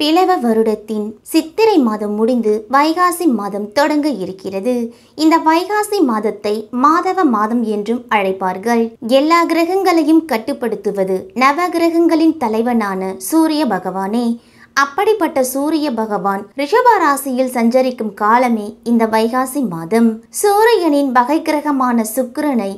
பிளவ வருடத்தின் சித்திரை மாதம் முடிந்து வைகாசி மாதம் தொடங்க இருக்கிறது இந்த வைகாசி மாதத்தை மாதவ மாதம் என்றும் அழைப்பார்கள் எல்லா கிரகங்களையும் கட்டுப்படுத்துவது நவ கிரகங்களின் தலைவனான சூரிய பகவானே அப்படிப்பட்ட சூரிய பகவான் ரிஷப ராசியில் சஞ்சரிக்கும் காலமே இந்த வைகாசி மாதம் சூரியனின் வகை கிரகமான சுக்கிரனை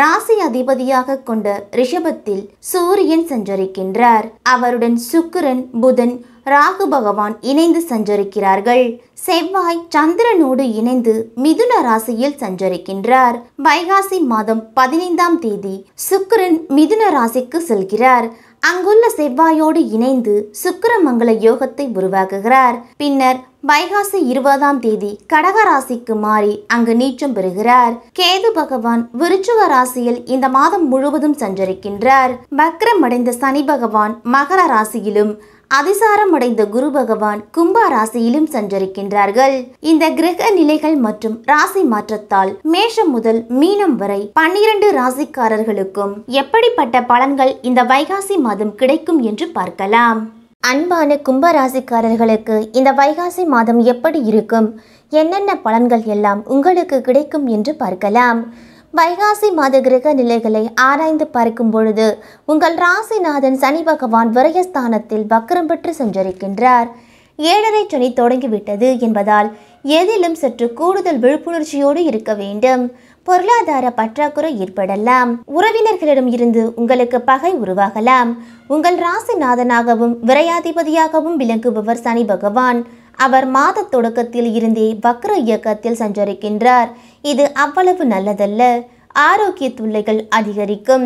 ராசி அதிபதியாக கொண்ட ரிஷபத்தில் சூரியன் சஞ்சரிக்கின்றார் அவருடன் சுக்கிரன் புதன் ராகு பகவான் இணைந்து சஞ்சரிக்கிறார்கள் செவ்வாய் சந்திரனோடு இணைந்து மிதுன ராசியில் சஞ்சரிக்கின்றார் வைகாசி மாதம் பதினைந்தாம் தேதி சுக்கிரன் மிதுன ராசிக்கு செல்கிறார் அங்குள்ள செவ்வாயோடு இணைந்து சுக்கரமங்கல யோகத்தை உருவாக்குகிறார் பின்னர் வைகாசி இருபதாம் தேதி கடக ராசிக்கு மாறி அங்கு நீச்சம் பெறுகிறார் கேது பகவான் விருச்சுவ ராசியில் இந்த மாதம் முழுவதும் சஞ்சரிக்கின்றார் அடைந்த சனி பகவான் மகர ராசியிலும் அடைந்த குரு பகவான் கும்ப ராசியிலும் சஞ்சரிக்கின்றார்கள் இந்த கிரக நிலைகள் மற்றும் ராசி மாற்றத்தால் மேஷம் முதல் மீனம் வரை பன்னிரண்டு ராசிக்காரர்களுக்கும் எப்படிப்பட்ட பலன்கள் இந்த வைகாசி மாதம் கிடைக்கும் என்று பார்க்கலாம் அன்பான கும்ப ராசிக்காரர்களுக்கு இந்த வைகாசி மாதம் எப்படி இருக்கும் என்னென்ன பலன்கள் எல்லாம் உங்களுக்கு கிடைக்கும் என்று பார்க்கலாம் வைகாசி மாத கிரக நிலைகளை ஆராய்ந்து பார்க்கும் பொழுது உங்கள் ராசிநாதன் சனி பகவான் விரயஸ்தானத்தில் வக்கரம் பெற்று சென்றிருக்கின்றார் ஏழரை சனி தொடங்கிவிட்டது என்பதால் எதிலும் சற்று கூடுதல் விழிப்புணர்ச்சியோடு இருக்க வேண்டும் பொருளாதார பற்றாக்குறை ஏற்படலாம் உறவினர்களிடம் இருந்து உங்களுக்கு பகை உருவாகலாம் உங்கள் ராசிநாதனாகவும் விரையாதிபதியாகவும் விளங்குபவர் சனி பகவான் அவர் மாத தொடக்கத்தில் இருந்தே வக்ர இயக்கத்தில் சஞ்சரிக்கின்றார் இது அவ்வளவு நல்லதல்ல ஆரோக்கிய தொல்லைகள் அதிகரிக்கும்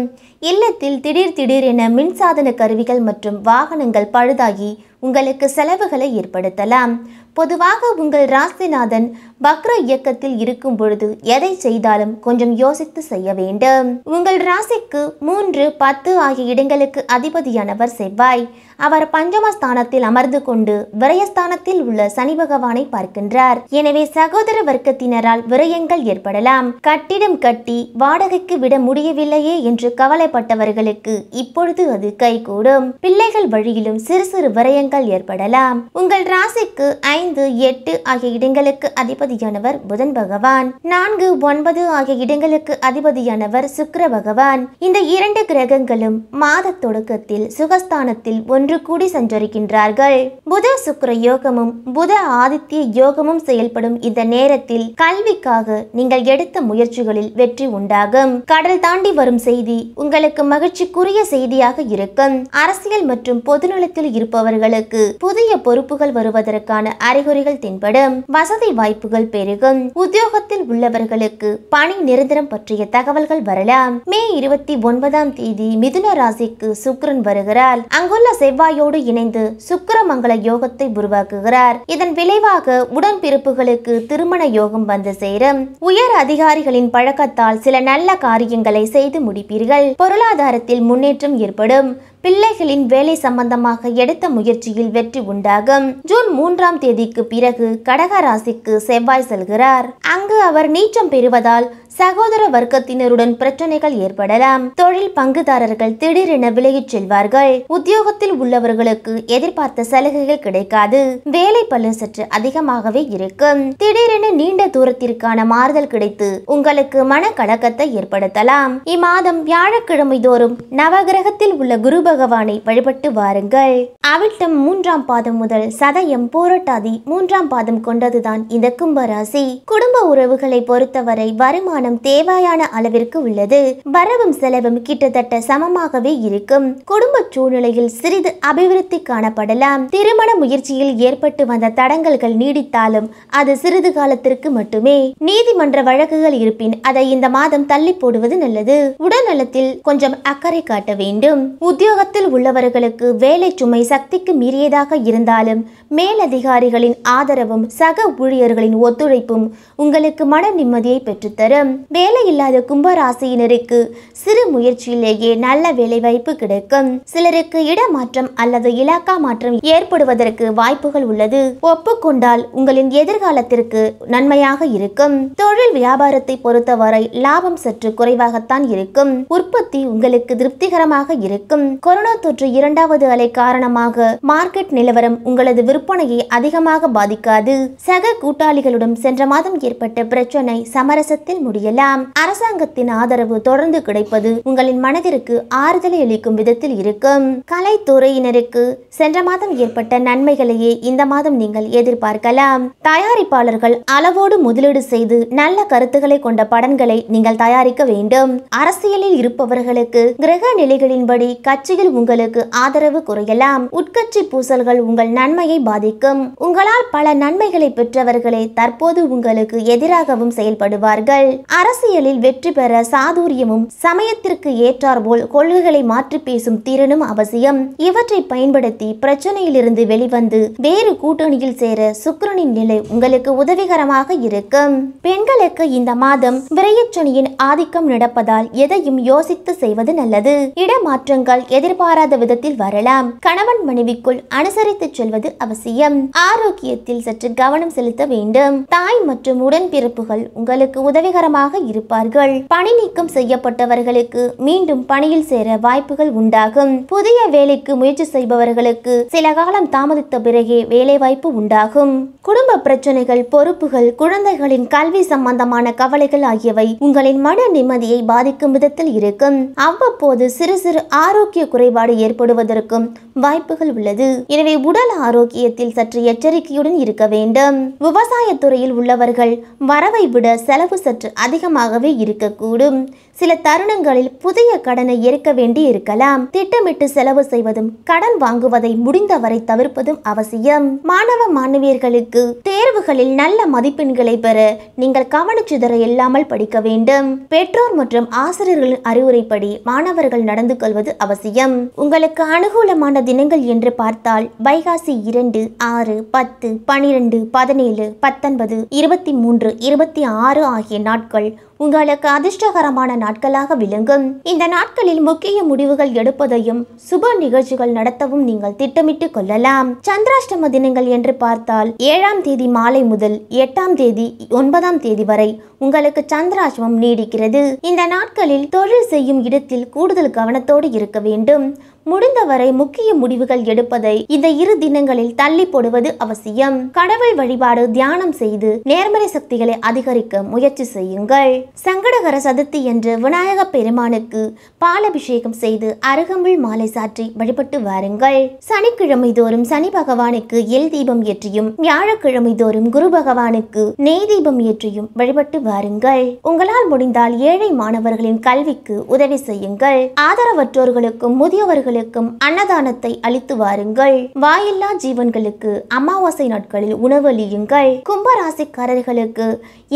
இல்லத்தில் திடீர் திடீரென மின்சாதன கருவிகள் மற்றும் வாகனங்கள் பழுதாகி உங்களுக்கு செலவுகளை ஏற்படுத்தலாம் பொதுவாக உங்கள் ராசிநாதன் பக்ர இயக்கத்தில் இருக்கும் பொழுது எதை செய்தாலும் கொஞ்சம் யோசித்து செய்ய வேண்டும் உங்கள் ராசிக்கு மூன்று பத்து ஆகிய இடங்களுக்கு அதிபதியானவர் செவ்வாய் அவர் பஞ்சமஸ்தானத்தில் அமர்ந்து கொண்டு விரயஸ்தானத்தில் உள்ள சனி பகவானை பார்க்கின்றார் எனவே சகோதர வர்க்கத்தினரால் விரயங்கள் ஏற்படலாம் கட்டிடம் கட்டி வாடகைக்கு விட முடியவில்லையே என்று கவலைப்பட்டவர்களுக்கு இப்பொழுது அது கைகூடும் பிள்ளைகள் வழியிலும் சிறு சிறு விரயங்கள் மாற்றங்கள் ஏற்படலாம் உங்கள் ராசிக்கு ஐந்து எட்டு ஆகிய இடங்களுக்கு அதிபதியானவர் புதன் பகவான் நான்கு ஒன்பது ஆகிய இடங்களுக்கு அதிபதியானவர் சுக்கர பகவான் இந்த இரண்டு கிரகங்களும் மாத தொடக்கத்தில் சுகஸ்தானத்தில் ஒன்று கூடி சஞ்சரிக்கின்றார்கள் புத சுக்கர யோகமும் புத ஆதித்ய யோகமும் செயல்படும் இந்த நேரத்தில் கல்விக்காக நீங்கள் எடுத்த முயற்சிகளில் வெற்றி உண்டாகும் கடல் தாண்டி வரும் செய்தி உங்களுக்கு மகிழ்ச்சிக்குரிய செய்தியாக இருக்கும் அரசியல் மற்றும் பொதுநலத்தில் இருப்பவர்களுக்கு பெண்களுக்கு புதிய பொறுப்புகள் வருவதற்கான அறிகுறிகள் தென்படும் வசதி வாய்ப்புகள் பெருகும் உத்தியோகத்தில் உள்ளவர்களுக்கு பணி நிரந்தரம் பற்றிய தகவல்கள் வரலாம் மே இருபத்தி ஒன்பதாம் தேதி மிதுன ராசிக்கு சுக்கரன் வருகிறார் அங்குள்ள செவ்வாயோடு இணைந்து சுக்கரமங்கல யோகத்தை உருவாக்குகிறார் இதன் விளைவாக உடன்பிறப்புகளுக்கு திருமண யோகம் வந்து சேரும் உயர் அதிகாரிகளின் பழக்கத்தால் சில நல்ல காரியங்களை செய்து முடிப்பீர்கள் பொருளாதாரத்தில் முன்னேற்றம் ஏற்படும் பிள்ளைகளின் வேலை சம்பந்தமாக எடுத்த முயற்சியில் வெற்றி உண்டாகும் ஜூன் மூன்றாம் தேதிக்கு பிறகு கடக ராசிக்கு செவ்வாய் செல்கிறார் அங்கு அவர் நீச்சம் பெறுவதால் சகோதர வர்க்கத்தினருடன் பிரச்சனைகள் ஏற்படலாம் தொழில் பங்குதாரர்கள் திடீரென விலகிச் செல்வார்கள் உத்தியோகத்தில் உள்ளவர்களுக்கு எதிர்பார்த்த சலுகைகள் கிடைக்காது வேலை பலன் சற்று அதிகமாகவே இருக்கும் திடீரென நீண்ட தூரத்திற்கான மாறுதல் கிடைத்து உங்களுக்கு மன கலக்கத்தை ஏற்படுத்தலாம் இம்மாதம் வியாழக்கிழமை தோறும் நவகிரகத்தில் உள்ள குரு பகவானை வழிபட்டு வாருங்கள் அவிழ்த்தம் மூன்றாம் பாதம் முதல் சதயம் போராட்டாதி மூன்றாம் பாதம் கொண்டதுதான் இந்த கும்பராசி குடும்ப உறவுகளை பொறுத்தவரை வருமான பணம் தேவையான அளவிற்கு உள்ளது வரவும் செலவும் கிட்டத்தட்ட சமமாகவே இருக்கும் குடும்ப சூழ்நிலையில் சிறிது அபிவிருத்தி காணப்படலாம் திருமண முயற்சியில் ஏற்பட்டு வந்த தடங்கல்கள் நீடித்தாலும் அது சிறிது காலத்திற்கு மட்டுமே நீதிமன்ற வழக்குகள் இருப்பின் அதை இந்த மாதம் தள்ளி போடுவது நல்லது உடல்நலத்தில் கொஞ்சம் அக்கறை காட்ட வேண்டும் உத்தியோகத்தில் உள்ளவர்களுக்கு வேலை சுமை சக்திக்கு மீறியதாக இருந்தாலும் மேலதிகாரிகளின் ஆதரவும் சக ஊழியர்களின் ஒத்துழைப்பும் உங்களுக்கு மன நிம்மதியை பெற்றுத்தரும் வேலை இல்லாத கும்பராசியினருக்கு சிறு முயற்சியிலேயே நல்ல வேலை வாய்ப்பு கிடைக்கும் சிலருக்கு இடமாற்றம் அல்லது இலாக்கா மாற்றம் ஏற்படுவதற்கு வாய்ப்புகள் உள்ளது ஒப்புக்கொண்டால் உங்களின் எதிர்காலத்திற்கு நன்மையாக இருக்கும் தொழில் வியாபாரத்தை பொறுத்தவரை லாபம் சற்று குறைவாகத்தான் இருக்கும் உற்பத்தி உங்களுக்கு திருப்திகரமாக இருக்கும் கொரோனா தொற்று இரண்டாவது அலை காரணமாக மார்க்கெட் நிலவரம் உங்களது விற்பனையை அதிகமாக பாதிக்காது சக கூட்டாளிகளுடன் சென்ற மாதம் ஏற்பட்ட பிரச்சனை சமரசத்தில் முடியும் எல்லாம் அரசாங்கத்தின் ஆதரவு தொடர்ந்து கிடைப்பது உங்களின் மனதிற்கு ஆறுதலை அளிக்கும் விதத்தில் இருக்கும் கலைத்துறையினருக்கு சென்ற மாதம் ஏற்பட்ட நன்மைகளையே இந்த மாதம் நீங்கள் எதிர்பார்க்கலாம் தயாரிப்பாளர்கள் அளவோடு முதலீடு செய்து நல்ல கருத்துக்களை கொண்ட படங்களை நீங்கள் தயாரிக்க வேண்டும் அரசியலில் இருப்பவர்களுக்கு கிரக நிலைகளின்படி கட்சியில் உங்களுக்கு ஆதரவு குறையலாம் உட்கட்சி பூசல்கள் உங்கள் நன்மையை பாதிக்கும் உங்களால் பல நன்மைகளை பெற்றவர்களை தற்போது உங்களுக்கு எதிராகவும் செயல்படுவார்கள் அரசியலில் வெற்றி பெற சாதுரியமும் சமயத்திற்கு ஏற்றாற்போல் கொள்கைகளை மாற்றி பேசும் திறனும் அவசியம் இவற்றை பயன்படுத்தி பிரச்சனையிலிருந்து வெளிவந்து வேறு கூட்டணியில் சேர சுக்கரனின் நிலை உங்களுக்கு உதவிகரமாக இருக்கும் பெண்களுக்கு இந்த மாதம் விரையச்சனியின் ஆதிக்கம் நடப்பதால் எதையும் யோசித்து செய்வது நல்லது இடமாற்றங்கள் எதிர்பாராத விதத்தில் வரலாம் கணவன் மனைவிக்குள் அனுசரித்து செல்வது அவசியம் ஆரோக்கியத்தில் சற்று கவனம் செலுத்த வேண்டும் தாய் மற்றும் உடன்பிறப்புகள் உங்களுக்கு உதவிகரமாக கவனமாக இருப்பார்கள் பணி நீக்கம் செய்யப்பட்டவர்களுக்கு மீண்டும் பணியில் சேர வாய்ப்புகள் உண்டாகும் புதிய வேலைக்கு முயற்சி செய்பவர்களுக்கு சில காலம் தாமதித்த பிறகே வேலை வாய்ப்பு உண்டாகும் குடும்ப பிரச்சனைகள் பொறுப்புகள் குழந்தைகளின் கல்வி சம்பந்தமான கவலைகள் ஆகியவை உங்களின் மன நிம்மதியை பாதிக்கும் விதத்தில் இருக்கும் அவ்வப்போது சிறு சிறு ஆரோக்கிய குறைபாடு ஏற்படுவதற்கும் வாய்ப்புகள் உள்ளது எனவே உடல் ஆரோக்கியத்தில் சற்று எச்சரிக்கையுடன் இருக்க வேண்டும் விவசாய துறையில் உள்ளவர்கள் வரவை விட செலவு சற்று அதிகமாகவே இருக்கக்கூடும் சில தருணங்களில் புதிய கடனை ஏற்க வேண்டி இருக்கலாம் திட்டமிட்டு செலவு செய்வதும் கடன் வாங்குவதை முடிந்தவரை தவிர்ப்பதும் அவசியம் மாணவ மாணவியர்களுக்கு தேர்வுகளில் நல்ல மதிப்பெண்களை பெற நீங்கள் கவனச்சிதற இல்லாமல் படிக்க வேண்டும் பெற்றோர் மற்றும் ஆசிரியர்களின் அறிவுரைப்படி மாணவர்கள் நடந்து கொள்வது அவசியம் உங்களுக்கு அனுகூலமான தினங்கள் என்று பார்த்தால் வைகாசி இரண்டு ஆறு பத்து பனிரெண்டு பதினேழு பத்தொன்பது இருபத்தி மூன்று இருபத்தி ஆறு ஆகிய நாட்கள் நாட்கள் உங்களுக்கு அதிர்ஷ்டகரமான நாட்களாக விளங்கும் இந்த நாட்களில் முக்கிய முடிவுகள் எடுப்பதையும் சுப நிகழ்ச்சிகள் நடத்தவும் நீங்கள் திட்டமிட்டு கொள்ளலாம் சந்திராஷ்டம தினங்கள் என்று பார்த்தால் ஏழாம் தேதி மாலை முதல் எட்டாம் தேதி ஒன்பதாம் தேதி வரை உங்களுக்கு சந்திராஷ்டமம் நீடிக்கிறது இந்த நாட்களில் தொழில் செய்யும் இடத்தில் கூடுதல் கவனத்தோடு இருக்க வேண்டும் முடிந்தவரை முக்கிய முடிவுகள் எடுப்பதை இந்த இரு தினங்களில் தள்ளி போடுவது அவசியம் கடவுள் வழிபாடு தியானம் செய்து நேர்மறை சக்திகளை அதிகரிக்க முயற்சி செய்யுங்கள் சங்கடகர சதுர்த்தி என்று விநாயக பெருமானுக்கு பாலபிஷேகம் செய்து அருகம்புல் மாலை சாற்றி வழிபட்டு வாருங்கள் சனிக்கிழமை தோறும் சனி பகவானுக்கு எல் தீபம் ஏற்றியும் வியாழக்கிழமை தோறும் குரு பகவானுக்கு நெய் தீபம் ஏற்றியும் வழிபட்டு வாருங்கள் உங்களால் முடிந்தால் ஏழை மாணவர்களின் கல்விக்கு உதவி செய்யுங்கள் ஆதரவற்றோர்களுக்கும் முதியவர்களுக்கும் ஏழைகளுக்கும் அன்னதானத்தை அளித்து வாருங்கள் வாயில்லா ஜீவன்களுக்கு அமாவாசை நாட்களில் உணவளியுங்கள் கும்பராசிக்காரர்களுக்கு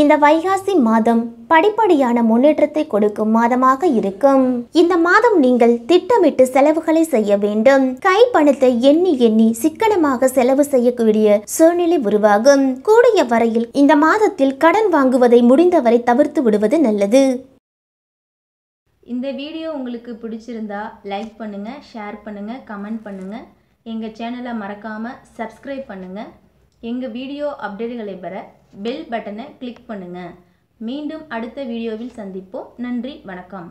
இந்த வைகாசி மாதம் படிப்படியான முன்னேற்றத்தை கொடுக்கும் மாதமாக இருக்கும் இந்த மாதம் நீங்கள் திட்டமிட்டு செலவுகளை செய்ய வேண்டும் கை பணத்தை எண்ணி எண்ணி சிக்கனமாக செலவு செய்யக்கூடிய சூழ்நிலை உருவாகும் கூடிய வரையில் இந்த மாதத்தில் கடன் வாங்குவதை முடிந்தவரை தவிர்த்து விடுவது நல்லது இந்த வீடியோ உங்களுக்கு பிடிச்சிருந்தா லைக் பண்ணுங்கள் ஷேர் பண்ணுங்கள் கமெண்ட் பண்ணுங்கள் எங்கள் சேனலை மறக்காமல் சப்ஸ்கிரைப் பண்ணுங்கள் எங்கள் வீடியோ அப்டேட்டுகளை பெற பெல் பட்டனை கிளிக் பண்ணுங்கள் மீண்டும் அடுத்த வீடியோவில் சந்திப்போம் நன்றி வணக்கம்